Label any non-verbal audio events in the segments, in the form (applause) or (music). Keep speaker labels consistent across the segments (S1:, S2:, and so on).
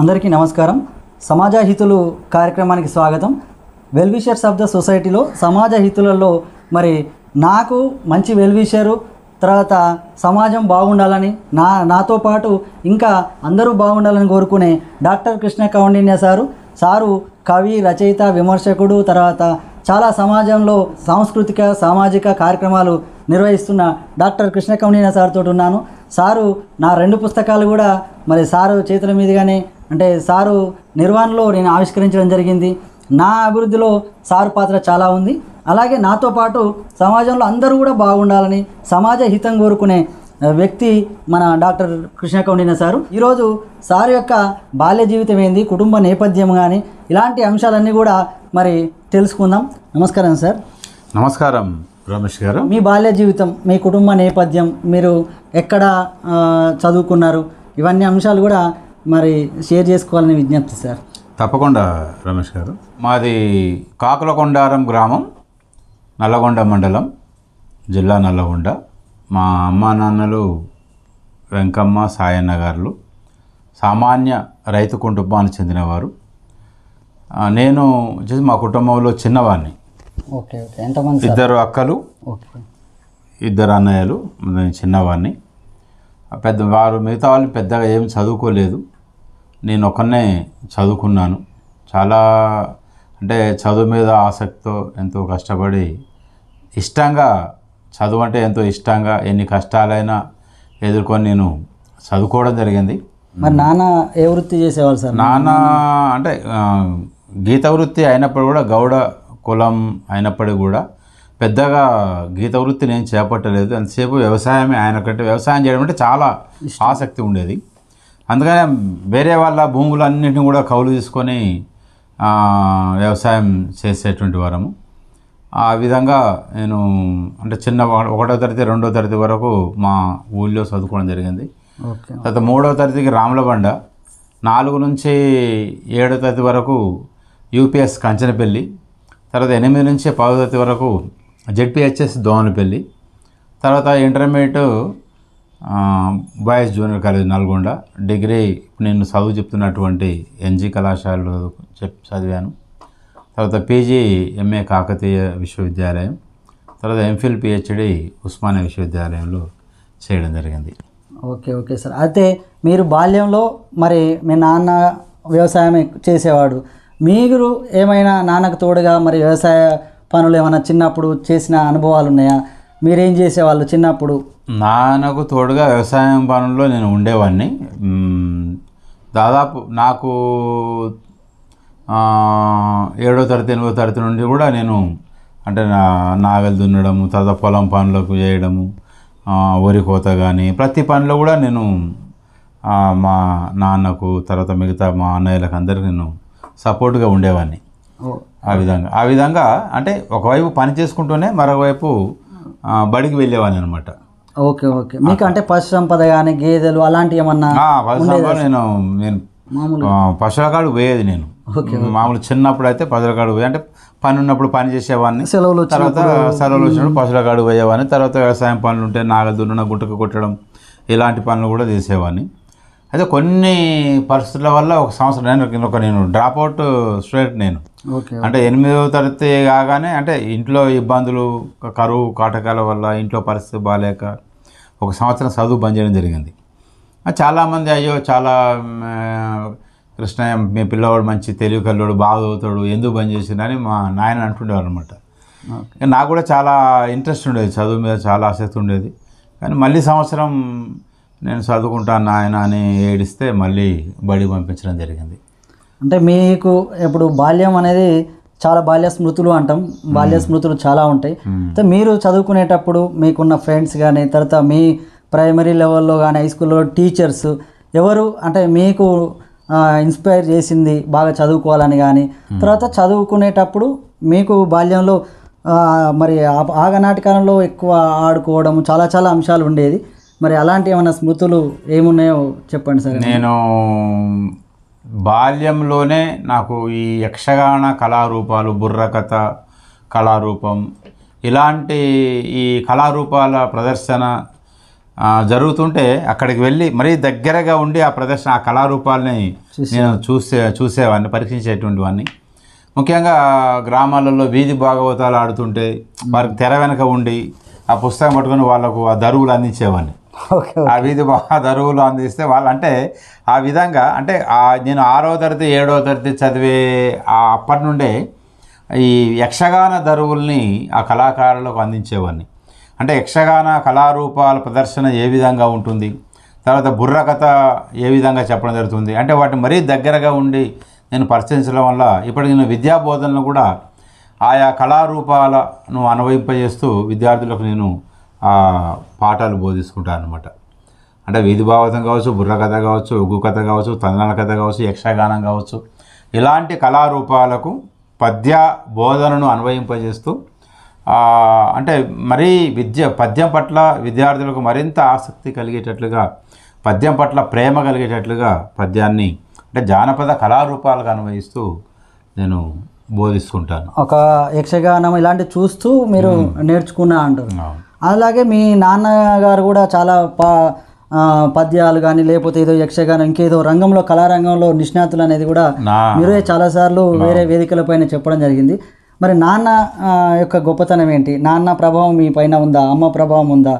S1: అందరికీ నమస్కారం సమాజ హితులు కార్యక్రమానికి స్వాగతం వెల్విషర్స్ ఆఫ్ ద సొసైటీలో సమాజ హితులలో మరి నాకు మంచి వెల్విషరు తర్వాత సమాజం బాగుండాలని నా నాతో పాటు ఇంకా అందరూ బాగుండాలని కోరుకునే doctor Krishna Kaundinya sir sir కవి రచయిత విమర్శకుడు తర్వాత చాలా సమాజంలో సాంస్కృతిక సామాజిక కార్యక్రమాలు నిర్వహిస్తున్న డాక్టర్ కృష్ణ కౌండిన్య సార్తో ఉన్నాను సారు నా రెండు పుస్తకాలు కూడా మరి సారు చేతుల మీదుగానే అంటే సారు నిర్వహణలో నేను ఆవిష్కరించడం జరిగింది నా అభివృద్ధిలో సారు పాత్ర చాలా ఉంది అలాగే నాతో పాటు సమాజంలో అందరూ కూడా బాగుండాలని సమాజ హితం కోరుకునే వ్యక్తి మన డాక్టర్ కృష్ణకౌండిన సారు ఈరోజు సారు యొక్క బాల్య జీవితం ఏంది కుటుంబ నేపథ్యం కానీ ఇలాంటి అంశాలన్నీ కూడా మరి తెలుసుకుందాం నమస్కారం సార్
S2: నమస్కారం రమేష్ గారు
S1: మీ బాల్య జీవితం మీ కుటుంబ నేపథ్యం మీరు ఎక్కడ చదువుకున్నారు ఇవన్నీ అంశాలు కూడా మరి షేర్ చేసుకోవాలని విజ్ఞప్తి సార్
S2: తప్పకుండా రమేష్ గారు మాది కాకులకొండారం గ్రామం నల్లగొండ మండలం జిల్లా నల్లగొండ మా అమ్మ నాన్నలు వెంకమ్మ సాయన్న గారులు సామాన్య రైతు కుటుంబానికి చెందినవారు నేను వచ్చేసి మా కుటుంబంలో చిన్నవాడిని
S1: ఓకే ఓకే ఎంతమంది ఇద్దరు అక్కలు ఓకే
S2: ఇద్దరు అన్నయ్యలు నేను చిన్నవాడిని పెద్ద వారు మిగతా వాళ్ళు పెద్దగా ఏమి చదువుకోలేదు నేను ఒకనే చదువుకున్నాను చాలా అంటే చదువు మీద ఆసక్తితో ఎంతో కష్టపడి ఇష్టంగా చదువు అంటే ఎంతో ఇష్టంగా ఎన్ని కష్టాలైనా ఎదుర్కొని నేను చదువుకోవడం జరిగింది
S1: మరి నాన్న ఏ వృత్తి చేసేవాళ్ళు సార్ నాన్న
S2: అంటే గీత వృత్తి అయినప్పుడు కూడా గౌడ కులం అయినప్పటికీ కూడా పెద్దగా గీత వృత్తి నేను చేపట్టలేదు అంతసేపు వ్యవసాయమే ఆయన కంటే వ్యవసాయం చేయడం అంటే చాలా ఆసక్తి ఉండేది అందుకనే వేరే వాళ్ళ భూములన్నింటినీ కూడా కౌలు తీసుకొని వ్యవసాయం చేసేటువంటి వారము ఆ విధంగా నేను అంటే చిన్న ఒకటో తరగతి రెండో తరగతి వరకు మా ఊళ్ళో చదువుకోవడం జరిగింది తర్వాత మూడో తరగతికి రాములబండ నాలుగు నుంచి ఏడో తరగతి వరకు యూపీఎస్ కంచనపల్లి తర్వాత ఎనిమిది నుంచి పదో తరగతి వరకు జెడ్పిహెచ్ఎస్ దోమనపల్లి తర్వాత intermediate boys junior college Nalgonda degree నేను చదువు చెప్తున్నటువంటి ఎన్జి కళాశాలలో చెప్ చదివాను తర్వాత పీజీ ఎంఏ కాకతీయ విశ్వవిద్యాలయం తర్వాత ఎంఫిల్ పిహెచ్డి ఉస్మానియా విశ్వవిద్యాలయంలో చేయడం జరిగింది
S1: ఓకే ఓకే సార్ అయితే మీరు బాల్యంలో మరి మీ నాన్న వ్యవసాయం చేసేవాడు మీరు ఏమైనా నాన్నకు తోడుగా మరి వ్యవసాయ పనులు ఏమైనా చిన్నప్పుడు చేసిన అనుభవాలు ఉన్నాయా మీరేం చేసేవాళ్ళు చిన్నప్పుడు
S2: నాన్నకు తోడుగా వ్యవసాయం పనుల్లో నేను ఉండేవాడిని దాదాపు నాకు ఏడో తరగతి ఎనిమిదో తరగతి నుండి కూడా నేను అంటే నా నాగలు దున్నడము తర్వాత పొలం పనులకు చేయడము వరి కోత కానీ ప్రతి పనిలో కూడా నేను మా నాన్నకు తర్వాత మిగతా మా అన్నయ్యలకు అందరికి నేను సపోర్ట్గా ఉండేవాడిని ఆ విధంగా ఆ విధంగా అంటే ఒకవైపు పని చేసుకుంటూనే మరోవైపు బడికి వెళ్ళేవాడిని అనమాట
S1: ఓకే ఓకే మీకు అంటే పశు సంపద కానీ గేదెలు అలాంటి ఏమన్నా పశు సంపద నేను
S2: నేను పశువుల కాడు పోయేది నేను మామూలు చిన్నప్పుడు అయితే పశువుల కాడు పోయి అంటే పని ఉన్నప్పుడు పని చేసేవాడిని సెలవులు తర్వాత సెలవులు వచ్చినప్పుడు పశువుల కాడు పోయేవాడిని తర్వాత వ్యవసాయం పనులు ఉంటే నాగలు దున్న గుట్టకు కొట్టడం ఇలాంటి పనులు కూడా చేసేవాడిని అయితే కొన్ని పరిస్థితుల వల్ల ఒక సంవత్సరం నేను ఒక నేను డ్రాప్ అవుట్ స్టూడెంట్ నేను అంటే ఎనిమిదవ తరగతి కాగానే అంటే ఇంట్లో ఇబ్బందులు కరువు కాటకాల వల్ల ఇంట్లో పరిస్థితి బాగాలేక ఒక సంవత్సరం చదువు బంద్ చేయడం జరిగింది చాలామంది అయ్యో చాలా కృష్ణ మీ పిల్లవాడు మంచి తెలివి కల్లోడు బాగా చదువుతాడు ఎందుకు బంద్ చేసిండని మా నాయన అంటుండేవారు అనమాట నాకు కూడా చాలా ఇంట్రెస్ట్ ఉండేది చదువు మీద చాలా ఆసక్తి ఉండేది కానీ మళ్ళీ సంవత్సరం నేను చదువుకుంటాను నాయన అని ఏడిస్తే మళ్ళీ బడి పంపించడం జరిగింది
S1: అంటే మీకు ఇప్పుడు బాల్యం అనేది చాలా బాల్య స్మృతులు అంటాం బాల్య స్మృతులు చాలా ఉంటాయి అయితే మీరు చదువుకునేటప్పుడు మీకున్న ఫ్రెండ్స్ కానీ తర్వాత మీ ప్రైమరీ లెవెల్లో కానీ హై స్కూల్లో టీచర్స్ ఎవరు అంటే మీకు ఇన్స్పైర్ చేసింది బాగా చదువుకోవాలని కానీ తర్వాత చదువుకునేటప్పుడు మీకు బాల్యంలో మరి ఆగనాటకాలలో ఎక్కువ ఆడుకోవడం చాలా చాలా అంశాలు ఉండేది మరి అలాంటి ఏమైనా స్మృతులు ఏమున్నాయో చెప్పండి సార్ నేను
S2: బాల్యంలోనే నాకు ఈ యక్షగాన కళారూపాలు బుర్రకథ కళారూపం ఇలాంటి ఈ కళారూపాల ప్రదర్శన జరుగుతుంటే అక్కడికి వెళ్ళి మరీ దగ్గరగా ఉండి ఆ ప్రదర్శన ఆ కళారూపాలని నేను చూసే చూసేవాడిని పరీక్షించేటువంటి వాడిని ముఖ్యంగా గ్రామాలలో వీధి భాగవతాలు ఆడుతుంటే వారికి తెర వెనక ఉండి ఆ పుస్తకం పట్టుకొని వాళ్ళకు ఆ దరువులు అందించేవాడిని ఆ వీధి బరువులు అందిస్తే వాళ్ళు అంటే ఆ విధంగా అంటే నేను ఆరో తరగతి ఏడో తరగతి చదివే అప్పటి నుండే ఈ యక్షగాన దరువుల్ని ఆ కళాకారులకు అందించేవాడిని అంటే యక్షగాన కళారూపాల ప్రదర్శన ఏ విధంగా ఉంటుంది తర్వాత బుర్రకథ ఏ విధంగా చెప్పడం జరుగుతుంది అంటే వాటిని మరీ దగ్గరగా ఉండి నేను పరిశీలించడం వల్ల ఇప్పటికి నేను విద్యాబోధనలు కూడా ఆయా కళారూపాలను అనువయింపజేస్తూ విద్యార్థులకు నేను పాఠాలు బోధిస్తుంటారు అనమాట అంటే వీధి కావచ్చు బుర్ర కథ కావచ్చు ఉగ్గు కథ కావచ్చు తందనాల కథ కావచ్చు యక్షగానం కావచ్చు ఇలాంటి కళారూపాలకు పద్య బోధనను అన్వయింపజేస్తూ అంటే మరీ విద్య పద్యం పట్ల విద్యార్థులకు మరింత ఆసక్తి కలిగేటట్లుగా పద్యం పట్ల ప్రేమ కలిగేటట్లుగా పద్యాన్ని అంటే జానపద కళారూపాలుగా అన్వయిస్తూ నేను బోధిస్తుంటాను
S1: ఒక యక్షగానం ఇలాంటి చూస్తూ మీరు నేర్చుకున్నా అంటున్నాను అలాగే మీ నాన్నగారు కూడా చాలా పద్యాలు కానీ లేకపోతే ఏదో యక్షగానం ఇంకేదో రంగంలో కళారంగంలో నిష్ణాతులు అనేది కూడా మీరే చాలాసార్లు వేరే వేదికల పైన చెప్పడం జరిగింది మరి నాన్న యొక్క గొప్పతనం ఏంటి నాన్న ప్రభావం మీ పైన ఉందా అమ్మ ప్రభావం ఉందా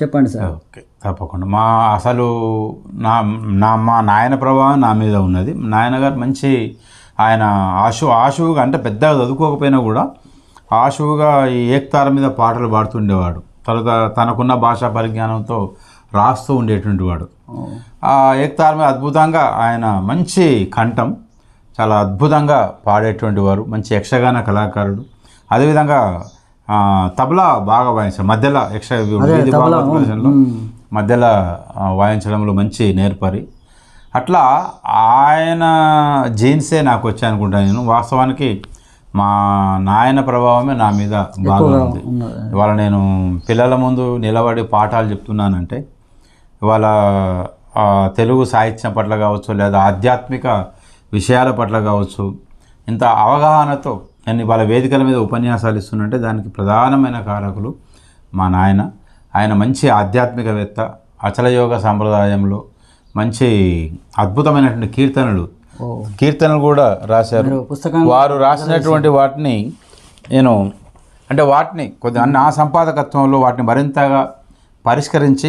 S1: చెప్పండి సార్ ఓకే
S2: తప్పకుండా మా అసలు
S1: నా నా మా నాయన ప్రభావం
S2: నా మీద ఉన్నది నాయనగారు మంచి ఆయన ఆశు ఆశువుగా అంటే పెద్దగా చదువుకోకపోయినా కూడా ఆశువుగా ఏక్తార మీద పాటలు పాడుతుండేవాడు తర్వాత తనకున్న భాషా పరిజ్ఞానంతో రాస్తూ ఉండేటువంటి వాడు ఆ ఏక్తార మీద అద్భుతంగా ఆయన మంచి కంఠం చాలా అద్భుతంగా పాడేటువంటి వారు మంచి యక్షగాన కళాకారుడు అదేవిధంగా తబలా బాగా వాయించారు మధ్యలో యక్ష మధ్యలో వాయించడంలో మంచి నేర్పరి అట్లా ఆయన జీన్సే నాకు వచ్చాయనుకుంటాను నేను వాస్తవానికి మా నాయన ప్రభావమే నా మీద బాగా ఉంది ఇవాళ నేను పిల్లల ముందు నిలబడి పాఠాలు చెప్తున్నానంటే ఇవాళ తెలుగు సాహిత్యం పట్ల కావచ్చు లేదా ఆధ్యాత్మిక విషయాల పట్ల కావచ్చు ఇంత అవగాహనతో నేను ఇవాళ వేదికల మీద ఉపన్యాసాలు ఇస్తున్నంటే దానికి ప్రధానమైన కారకులు మా నాయన ఆయన మంచి ఆధ్యాత్మికవేత్త అచలయోగ సాంప్రదాయంలో మంచి అద్భుతమైనటువంటి కీర్తనలు కీర్తనలు కూడా రాశారు వారు రాసినటువంటి వాటిని నేను అంటే వాటిని కొద్ది అన్ని ఆ సంపాదకత్వంలో వాటిని మరింతగా పరిష్కరించి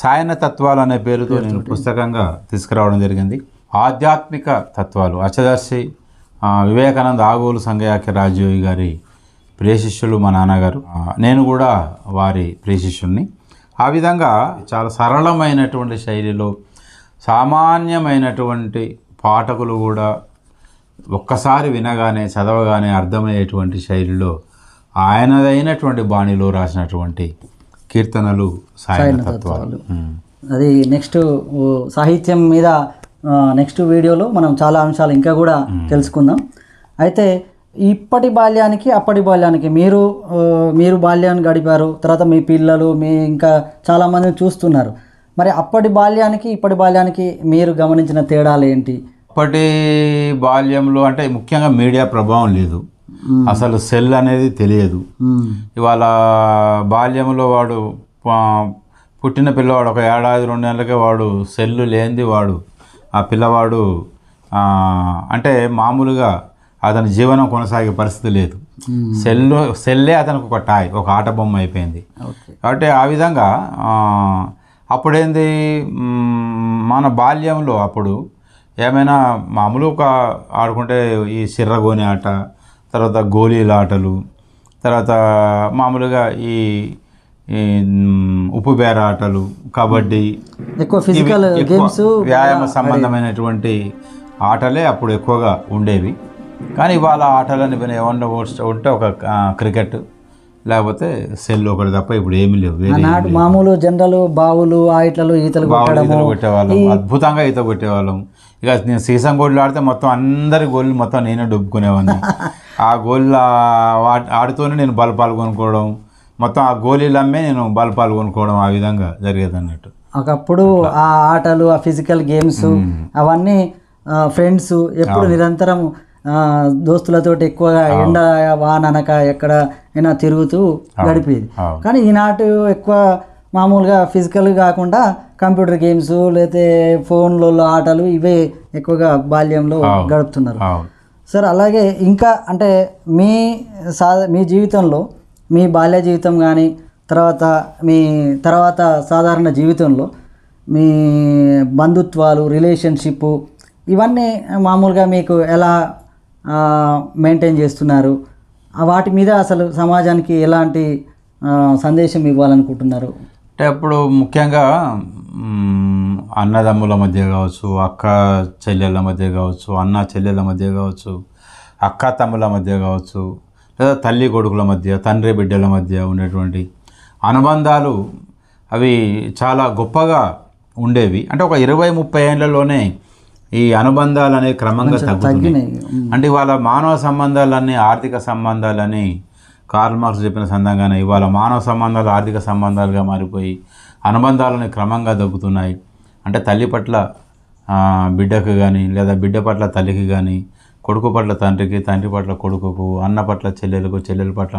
S2: సాయన తత్వాలు అనే పేరుతో నేను పుస్తకంగా తీసుకురావడం జరిగింది ఆధ్యాత్మిక తత్వాలు అచ్చదర్శి వివేకానంద ఆగోలు సంగయాఖ్య రాజీవి గారి ప్రియశిష్యులు మా నాన్నగారు నేను కూడా వారి ప్రియశిష్యుణ్ణి ఆ విధంగా చాలా సరళమైనటువంటి శైలిలో సామాన్యమైనటువంటి పాఠకులు కూడా ఒక్కసారి వినగానే చదవగానే అర్థమయ్యేటువంటి శైలిలో ఆయనదైనటువంటి బాణిలో రాసినటువంటి కీర్తనలు తత్వాలు
S1: అది నెక్స్ట్ సాహిత్యం మీద నెక్స్ట్ వీడియోలో మనం చాలా అంశాలు ఇంకా కూడా తెలుసుకుందాం అయితే ఇప్పటి బాల్యానికి అప్పటి బాల్యానికి మీరు మీరు బాల్యాన్ని గడిపారు తర్వాత మీ పిల్లలు మీ ఇంకా చాలామంది చూస్తున్నారు మరి అప్పటి బాల్యానికి ఇప్పటి బాల్యానికి మీరు గమనించిన తేడాలు ఏంటి
S2: అప్పటి బాల్యంలో అంటే ముఖ్యంగా మీడియా ప్రభావం లేదు అసలు సెల్ అనేది తెలియదు ఇవాళ బాల్యంలో వాడు పుట్టిన పిల్లవాడు ఒక ఏడాది రెండు నెలలకే వాడు సెల్లు లేనిది వాడు ఆ పిల్లవాడు అంటే మామూలుగా అతని జీవనం కొనసాగే పరిస్థితి లేదు సెల్ సెల్లే అతనికి ఒక టాయ్ ఒక ఆట బొమ్మ అయిపోయింది కాబట్టి ఆ విధంగా అప్పుడేంది మన బాల్యంలో అప్పుడు ఏమైనా మామూలు ఒక ఆడుకుంటే ఈ సిర్రగోని ఆట తర్వాత గోళీల ఆటలు తర్వాత మామూలుగా ఈ ఉప్పు బేర ఆటలు కబడ్డీ
S1: ఎక్కువ ఫిజికల్ గేమ్స్ వ్యాయామ
S2: సంబంధమైనటువంటి ఆటలే అప్పుడు ఎక్కువగా ఉండేవి కానీ ఇవాళ ఆటలని ఏమన్నా ఉంటే ఒక క్రికెట్ లేకపోతే సెల్ ఒకటి తప్ప ఇప్పుడు ఏమీ లేవు
S1: మామూలు జనరల్ బావులు ఆ ఈతలు ఈతలు
S2: కొట్టేవాళ్ళం అద్భుతంగా ఈత కొట్టేవాళ్ళం ఇక నేను సీసం గోళ్ళు ఆడితే మొత్తం అందరి గోళ్ళు మొత్తం నేనే డుబ్బుకునేవాడిని (laughs) ఆ గోళ్ళు ఆడుతూనే నేను బలపాలు కొనుక్కోవడం మొత్తం ఆ గోళీలు అమ్మే నేను బలపాలు కొనుక్కోవడం ఆ విధంగా జరిగేది అన్నట్టు
S1: ఒకప్పుడు ఆ ఆటలు ఆ ఫిజికల్ గేమ్స్ అవన్నీ ఫ్రెండ్స్ ఎప్పుడు నిరంతరం దోస్తులతో ఎక్కువగా ఎండ వాననక ఎక్కడ అయినా తిరుగుతూ గడిపేది కానీ ఈనాటి ఎక్కువ మామూలుగా ఫిజికల్ కాకుండా కంప్యూటర్ గేమ్స్ లేతే ఫోన్లలో ఆటలు ఇవే ఎక్కువగా బాల్యంలో గడుపుతున్నారు సార్ అలాగే ఇంకా అంటే మీ సా మీ జీవితంలో మీ బాల్య జీవితం కానీ తర్వాత మీ తర్వాత సాధారణ జీవితంలో మీ బంధుత్వాలు రిలేషన్షిప్ ఇవన్నీ మామూలుగా మీకు ఎలా మెయింటైన్ చేస్తున్నారు వాటి మీద అసలు సమాజానికి ఎలాంటి సందేశం ఇవ్వాలనుకుంటున్నారు
S2: అంటే అప్పుడు ముఖ్యంగా అన్నదమ్ముల మధ్య కావచ్చు అక్క చెల్లెళ్ళ మధ్య కావచ్చు అన్న చెల్లెళ్ళ మధ్య కావచ్చు అక్క తమ్ముల మధ్య కావచ్చు లేదా తల్లి కొడుకుల మధ్య తండ్రి బిడ్డల మధ్య ఉండేటువంటి అనుబంధాలు అవి చాలా గొప్పగా ఉండేవి అంటే ఒక ఇరవై ముప్పై ఏళ్లలోనే ఈ అనుబంధాలు అనేవి క్రమంగా తగ్గుతున్నాయి అంటే వాళ్ళ మానవ సంబంధాలన్నీ ఆర్థిక సంబంధాలని కార్ల్ మార్క్స్ చెప్పిన సందర్భంగానే ఇవాళ మానవ సంబంధాలు ఆర్థిక సంబంధాలుగా మారిపోయి అనుబంధాలను క్రమంగా దొక్కుతున్నాయి అంటే తల్లి పట్ల బిడ్డకు కానీ లేదా బిడ్డ పట్ల తల్లికి కానీ కొడుకు పట్ల తండ్రికి తండ్రి పట్ల కొడుకుకు అన్న పట్ల చెల్లెలకు చెల్లెల పట్ల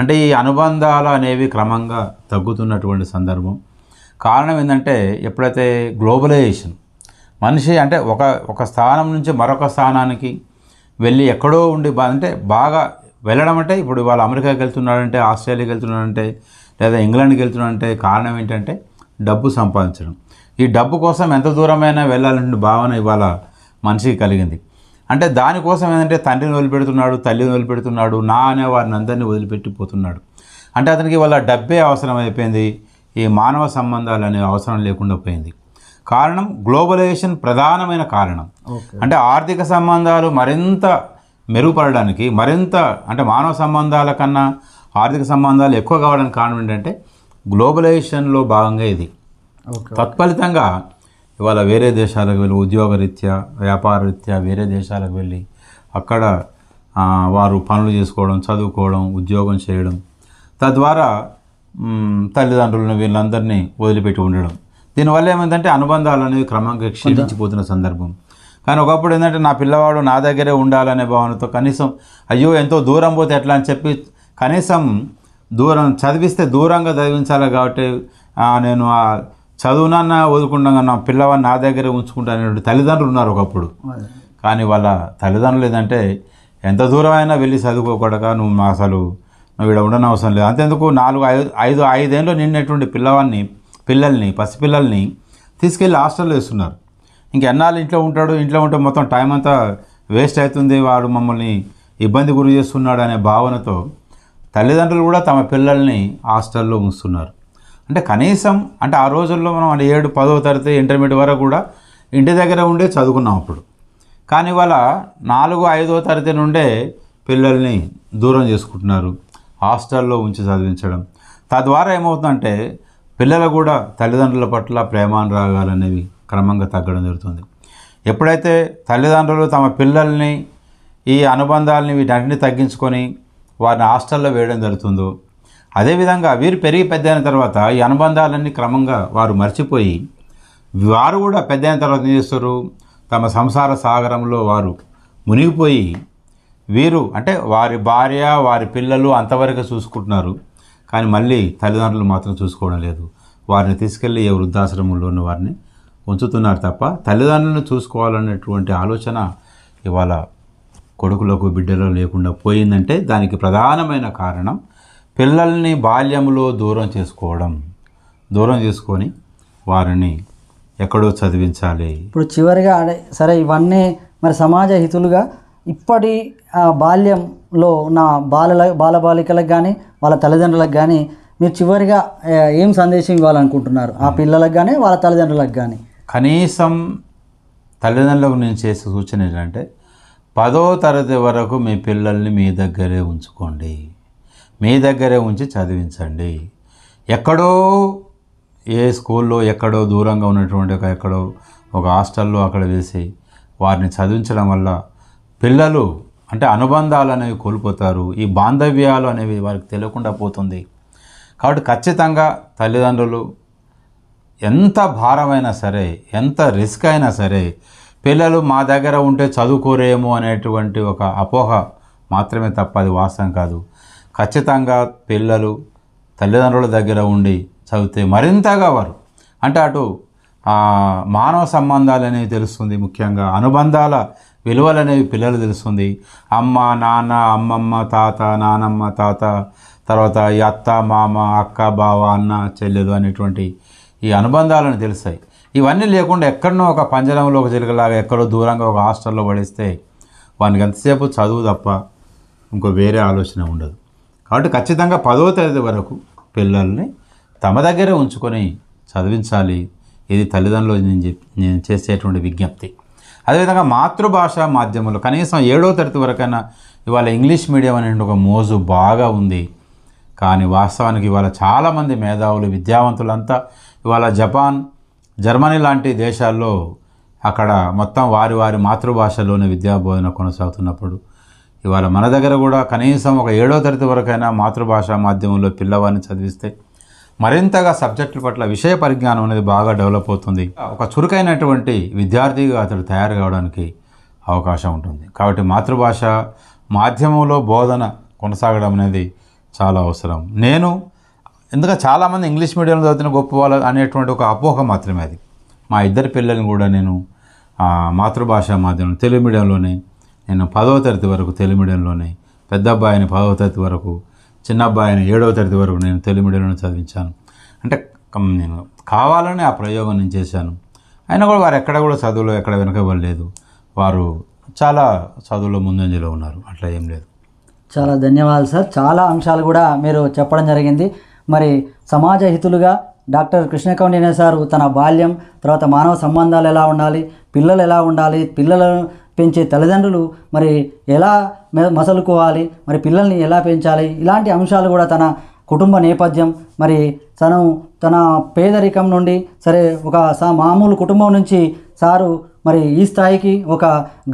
S2: అంటే ఈ అనుబంధాలు అనేవి క్రమంగా తగ్గుతున్నటువంటి సందర్భం కారణం ఏంటంటే ఎప్పుడైతే గ్లోబలైజేషన్ మనిషి అంటే ఒక ఒక స్థానం నుంచి మరొక స్థానానికి వెళ్ళి ఎక్కడో ఉండి బా అంటే బాగా వెళ్ళడం అంటే ఇప్పుడు వాళ్ళు అమెరికాకి వెళ్తున్నాడంటే ఆస్ట్రేలియాకి వెళ్తున్నాడంటే లేదా ఇంగ్లాండ్కి వెళ్తున్నాడంటే కారణం ఏంటంటే డబ్బు సంపాదించడం ఈ డబ్బు కోసం ఎంత దూరమైనా వెళ్ళాలనే భావన ఇవాళ మనిషికి కలిగింది అంటే దానికోసం ఏంటంటే తండ్రిని వదిలిపెడుతున్నాడు తల్లిని వదిలిపెడుతున్నాడు నా అనే వారిని అందరినీ వదిలిపెట్టిపోతున్నాడు అంటే అతనికి వాళ్ళ డబ్బే అవసరం అయిపోయింది ఈ మానవ సంబంధాలు అనే అవసరం లేకుండా పోయింది కారణం గ్లోబలైజేషన్ ప్రధానమైన కారణం అంటే ఆర్థిక సంబంధాలు మరింత మెరుగుపడడానికి మరింత అంటే మానవ సంబంధాల కన్నా ఆర్థిక సంబంధాలు ఎక్కువ కావడానికి కారణం ఏంటంటే గ్లోబలైజేషన్లో భాగంగా ఇది తత్ఫలితంగా ఇవాళ వేరే దేశాలకు వెళ్ళి ఉద్యోగరీత్యా వ్యాపారరీత్యా వేరే దేశాలకు వెళ్ళి అక్కడ వారు పనులు చేసుకోవడం చదువుకోవడం ఉద్యోగం చేయడం తద్వారా తల్లిదండ్రులను వీళ్ళందరినీ వదిలిపెట్టి ఉండడం దీనివల్ల ఏమైందంటే అనుబంధాలు అనేవి క్రమంగా క్షీణించిపోతున్న సందర్భం కానీ ఒకప్పుడు ఏంటంటే నా పిల్లవాడు నా దగ్గరే ఉండాలనే భావనతో కనీసం అయ్యో ఎంతో దూరం పోతే ఎట్లా అని చెప్పి కనీసం దూరం చదివిస్తే దూరంగా చదివించాలి కాబట్టి నేను ఆ చదువునన్నా వదులుకుండా నా పిల్లవాడిని నా దగ్గరే అనేటువంటి తల్లిదండ్రులు ఉన్నారు ఒకప్పుడు కానీ వాళ్ళ తల్లిదండ్రులు ఏంటంటే ఎంత దూరం అయినా వెళ్ళి చదువుకోకూడగా నువ్వు అసలు నువ్వు ఇక్కడ ఉండని అవసరం లేదు అంతేందుకు నాలుగు ఐదు ఐదు ఐదేళ్ళు నిండినటువంటి పిల్లవాడిని పిల్లల్ని పసిపిల్లల్ని తీసుకెళ్ళి హాస్టల్లో వేస్తున్నారు ఇంకెన్నాళ్ళు ఇంట్లో ఉంటాడు ఇంట్లో ఉంటే మొత్తం టైం అంతా వేస్ట్ అవుతుంది వాడు మమ్మల్ని ఇబ్బంది గురి చేస్తున్నాడు అనే భావనతో తల్లిదండ్రులు కూడా తమ పిల్లల్ని హాస్టల్లో ఉంచుతున్నారు అంటే కనీసం అంటే ఆ రోజుల్లో మనం అంటే ఏడు పదో తరగతి ఇంటర్మీడియట్ వరకు కూడా ఇంటి దగ్గర ఉండే చదువుకున్నాం అప్పుడు కానీ వాళ్ళ నాలుగు ఐదో తరగతి నుండే పిల్లల్ని దూరం చేసుకుంటున్నారు హాస్టల్లో ఉంచి చదివించడం తద్వారా ఏమవుతుందంటే పిల్లలు కూడా తల్లిదండ్రుల పట్ల ప్రేమానురాగాలు అనేవి క్రమంగా తగ్గడం జరుగుతుంది ఎప్పుడైతే తల్లిదండ్రులు తమ పిల్లల్ని ఈ అనుబంధాలని వీటన్నిటిని తగ్గించుకొని వారిని హాస్టల్లో వేయడం జరుగుతుందో అదేవిధంగా వీరు పెరిగి పెద్ద అయిన తర్వాత ఈ అనుబంధాలన్నీ క్రమంగా వారు మర్చిపోయి వారు కూడా పెద్ద అయిన తర్వాత ఏం చేస్తారు తమ సంసార సాగరంలో వారు మునిగిపోయి వీరు అంటే వారి భార్య వారి పిల్లలు అంతవరకు చూసుకుంటున్నారు కానీ మళ్ళీ తల్లిదండ్రులు మాత్రం చూసుకోవడం లేదు వారిని తీసుకెళ్ళి ఏ వృద్ధాశ్రమంలో ఉన్న వారిని ఉంచుతున్నారు తప్ప తల్లిదండ్రులను చూసుకోవాలనేటువంటి ఆలోచన ఇవాళ కొడుకులకు బిడ్డలో లేకుండా పోయిందంటే దానికి ప్రధానమైన కారణం పిల్లల్ని బాల్యంలో దూరం చేసుకోవడం దూరం చేసుకొని వారిని ఎక్కడో చదివించాలి
S1: ఇప్పుడు చివరిగా సరే ఇవన్నీ మరి సమాజ హితులుగా ఇప్పటి బాల్యంలో నా బాలల బాలబాలికలకు కానీ వాళ్ళ తల్లిదండ్రులకు కానీ మీరు చివరిగా ఏం సందేశం ఇవ్వాలనుకుంటున్నారు ఆ పిల్లలకు కానీ వాళ్ళ తల్లిదండ్రులకు కానీ
S2: కనీసం తల్లిదండ్రులకు నేను చేసే సూచన ఏంటంటే పదో తరగతి వరకు మీ పిల్లల్ని మీ దగ్గరే ఉంచుకోండి మీ దగ్గరే ఉంచి చదివించండి ఎక్కడో ఏ స్కూల్లో ఎక్కడో దూరంగా ఉన్నటువంటి ఒక ఎక్కడో ఒక హాస్టల్లో అక్కడ వేసి వారిని చదివించడం వల్ల పిల్లలు అంటే అనుబంధాలు అనేవి కోల్పోతారు ఈ బాంధవ్యాలు అనేవి వారికి తెలియకుండా పోతుంది కాబట్టి ఖచ్చితంగా తల్లిదండ్రులు ఎంత భారమైనా సరే ఎంత రిస్క్ అయినా సరే పిల్లలు మా దగ్గర ఉంటే చదువుకోరేమో అనేటువంటి ఒక అపోహ మాత్రమే తప్ప అది వాస్తవం కాదు ఖచ్చితంగా పిల్లలు తల్లిదండ్రుల దగ్గర ఉండి చదివితే మరింతగా వారు అంటే అటు మానవ సంబంధాలు అనేవి తెలుస్తుంది ముఖ్యంగా అనుబంధాల విలువలు అనేవి పిల్లలు తెలుస్తుంది అమ్మ నాన్న అమ్మమ్మ తాత నానమ్మ తాత తర్వాత ఈ అత్త మామ అక్క బావ అన్న చెల్లెలు అనేటువంటి ఈ అనుబంధాలను తెలుస్తాయి ఇవన్నీ లేకుండా ఎక్కడనో ఒక పంజరంలో ఒక చిలుకలాగా ఎక్కడో దూరంగా ఒక హాస్టల్లో పడేస్తే వానికి ఎంతసేపు చదువు తప్ప ఇంకో వేరే ఆలోచన ఉండదు కాబట్టి ఖచ్చితంగా పదో తరగతి వరకు పిల్లల్ని తమ దగ్గరే ఉంచుకొని చదివించాలి ఇది తల్లిదండ్రులు నేను నేను చేసేటువంటి విజ్ఞప్తి అదేవిధంగా మాతృభాష మాధ్యమంలో కనీసం ఏడో తరగతి వరకైనా ఇవాళ ఇంగ్లీష్ మీడియం అనేది ఒక మోజు బాగా ఉంది కానీ వాస్తవానికి ఇవాళ చాలామంది మేధావులు విద్యావంతులంతా ఇవాళ జపాన్ జర్మనీ లాంటి దేశాల్లో అక్కడ మొత్తం వారి వారి మాతృభాషలోనే విద్యాబోధన కొనసాగుతున్నప్పుడు ఇవాళ మన దగ్గర కూడా కనీసం ఒక ఏడో తరగతి వరకైనా మాతృభాష మాధ్యమంలో పిల్లవారిని చదివిస్తే మరింతగా సబ్జెక్టుల పట్ల విషయ పరిజ్ఞానం అనేది బాగా డెవలప్ అవుతుంది ఒక చురుకైనటువంటి విద్యార్థిగా అతడు తయారు కావడానికి అవకాశం ఉంటుంది కాబట్టి మాతృభాష మాధ్యమంలో బోధన కొనసాగడం అనేది చాలా అవసరం నేను ఎందుకంటే చాలామంది ఇంగ్లీష్ మీడియంలో చదువుతున్న గొప్ప వాళ్ళు అనేటువంటి ఒక అపోహ మాత్రమే అది మా ఇద్దరు పిల్లల్ని కూడా నేను మాతృభాష మాధ్యమం తెలుగు మీడియంలోనే నేను పదవ తరగతి వరకు తెలుగు మీడియంలోనే పెద్ద అబ్బాయిని పదవ తరగతి వరకు చిన్న అబ్బాయిని ఏడవ తరగతి వరకు నేను తెలుగు మీడియంలో చదివించాను అంటే నేను కావాలని ఆ ప్రయోగం నేను చేశాను అయినా కూడా వారు ఎక్కడ కూడా చదువులో ఎక్కడ వెనకబడలేదు వారు చాలా చదువులో ముందంజలో ఉన్నారు అట్లా ఏం లేదు
S1: చాలా ధన్యవాదాలు సార్ చాలా అంశాలు కూడా మీరు చెప్పడం జరిగింది మరి సమాజ హితులుగా డాక్టర్ అనే సారు తన బాల్యం తర్వాత మానవ సంబంధాలు ఎలా ఉండాలి పిల్లలు ఎలా ఉండాలి పిల్లలను పెంచే తల్లిదండ్రులు మరి ఎలా మసలుకోవాలి మరి పిల్లల్ని ఎలా పెంచాలి ఇలాంటి అంశాలు కూడా తన కుటుంబ నేపథ్యం మరి తను తన పేదరికం నుండి సరే ఒక సా మామూలు కుటుంబం నుంచి సారు మరి ఈ స్థాయికి ఒక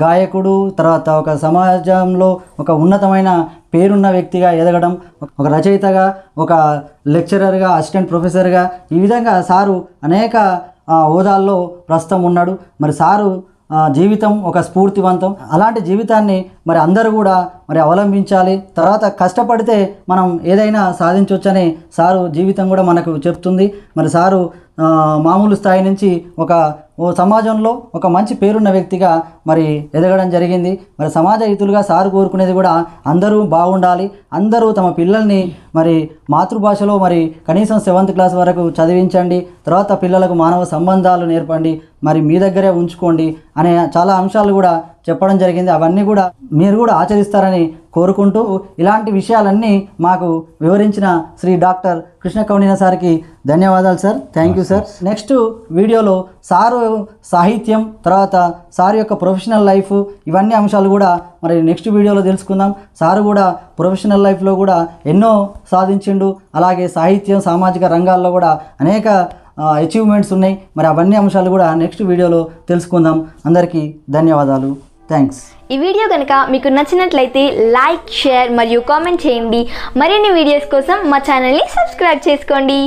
S1: గాయకుడు తర్వాత ఒక సమాజంలో ఒక ఉన్నతమైన పేరున్న వ్యక్తిగా ఎదగడం ఒక రచయితగా ఒక లెక్చరర్గా అసిస్టెంట్ ప్రొఫెసర్గా ఈ విధంగా సారు అనేక హోదాల్లో ప్రస్తుతం ఉన్నాడు మరి సారు జీవితం ఒక స్ఫూర్తివంతం అలాంటి జీవితాన్ని మరి అందరూ కూడా మరి అవలంబించాలి తర్వాత కష్టపడితే మనం ఏదైనా సాధించవచ్చని సారు జీవితం కూడా మనకు చెప్తుంది మరి సారు మామూలు స్థాయి నుంచి ఒక ఓ సమాజంలో ఒక మంచి పేరున్న వ్యక్తిగా మరి ఎదగడం జరిగింది మరి సమాజ హితులుగా సారు కోరుకునేది కూడా అందరూ బాగుండాలి అందరూ తమ పిల్లల్ని మరి మాతృభాషలో మరి కనీసం సెవెంత్ క్లాస్ వరకు చదివించండి తర్వాత పిల్లలకు మానవ సంబంధాలు నేర్పండి మరి మీ దగ్గరే ఉంచుకోండి అనే చాలా అంశాలు కూడా చెప్పడం జరిగింది అవన్నీ కూడా మీరు కూడా ఆచరిస్తారని కోరుకుంటూ ఇలాంటి విషయాలన్నీ మాకు వివరించిన శ్రీ డాక్టర్ కృష్ణ కౌండిన సార్కి ధన్యవాదాలు sir thank you sir next వీడియోలో సారు సాహిత్యం తర్వాత సార్ యొక్క ప్రొఫెషనల్ లైఫ్ ఇవన్నీ అంశాలు కూడా మరి నెక్స్ట్ వీడియోలో తెలుసుకుందాం సారు కూడా ప్రొఫెషనల్ లైఫ్లో కూడా ఎన్నో సాధించిండు అలాగే సాహిత్యం సామాజిక రంగాల్లో కూడా అనేక అచీవ్మెంట్స్ ఉన్నాయి మరి అవన్నీ అంశాలు కూడా నెక్స్ట్ వీడియోలో తెలుసుకుందాం అందరికీ ధన్యవాదాలు థ్యాంక్స్ ఈ వీడియో కనుక మీకు నచ్చినట్లయితే లైక్ షేర్ మరియు కామెంట్ చేయండి మరిన్ని వీడియోస్ కోసం మా ఛానల్ని సబ్స్క్రైబ్ చేసుకోండి